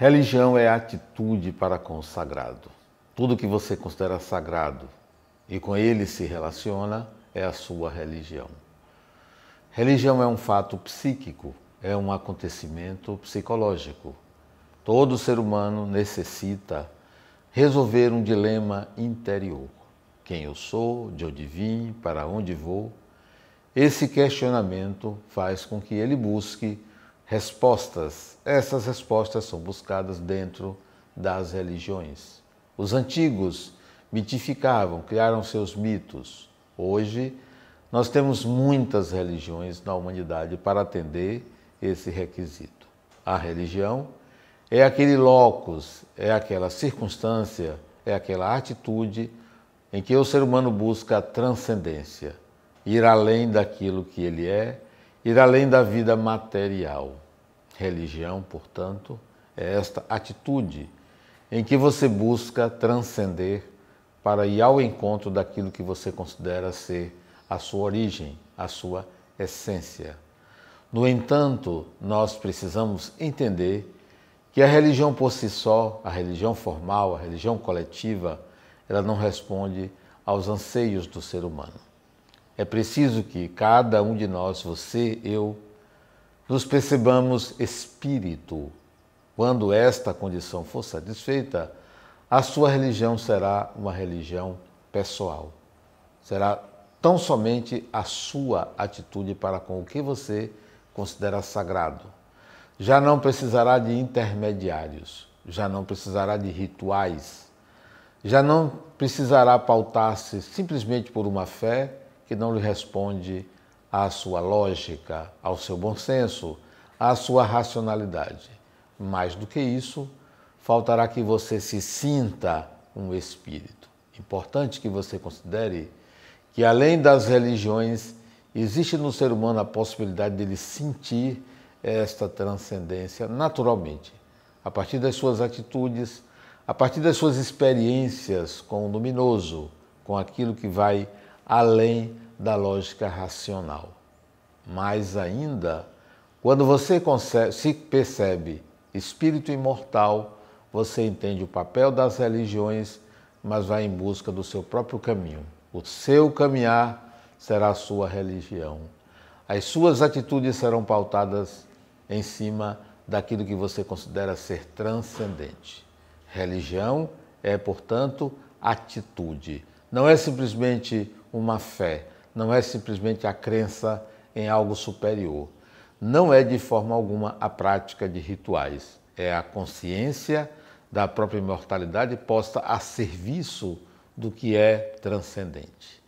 Religião é atitude para com o sagrado. Tudo que você considera sagrado e com ele se relaciona é a sua religião. Religião é um fato psíquico, é um acontecimento psicológico. Todo ser humano necessita resolver um dilema interior: quem eu sou, de onde vim, para onde vou. Esse questionamento faz com que ele busque respostas. Essas respostas são buscadas dentro das religiões. Os antigos mitificavam, criaram seus mitos. Hoje, nós temos muitas religiões na humanidade para atender esse requisito. A religião é aquele locus, é aquela circunstância, é aquela atitude em que o ser humano busca a transcendência, ir além daquilo que ele é ir além da vida material. Religião, portanto, é esta atitude em que você busca transcender para ir ao encontro daquilo que você considera ser a sua origem, a sua essência. No entanto, nós precisamos entender que a religião por si só, a religião formal, a religião coletiva, ela não responde aos anseios do ser humano. É preciso que cada um de nós, você, eu, nos percebamos espírito. Quando esta condição for satisfeita, a sua religião será uma religião pessoal. Será tão somente a sua atitude para com o que você considera sagrado. Já não precisará de intermediários, já não precisará de rituais, já não precisará pautar-se simplesmente por uma fé que não lhe responde à sua lógica, ao seu bom senso, à sua racionalidade. Mais do que isso, faltará que você se sinta um espírito. Importante que você considere que, além das religiões, existe no ser humano a possibilidade dele sentir esta transcendência naturalmente, a partir das suas atitudes, a partir das suas experiências com o luminoso, com aquilo que vai além da lógica racional. Mais ainda, quando você concebe, se percebe espírito imortal, você entende o papel das religiões, mas vai em busca do seu próprio caminho. O seu caminhar será a sua religião. As suas atitudes serão pautadas em cima daquilo que você considera ser transcendente. Religião é, portanto, atitude. Não é simplesmente uma fé, não é simplesmente a crença em algo superior. Não é de forma alguma a prática de rituais, é a consciência da própria imortalidade posta a serviço do que é transcendente.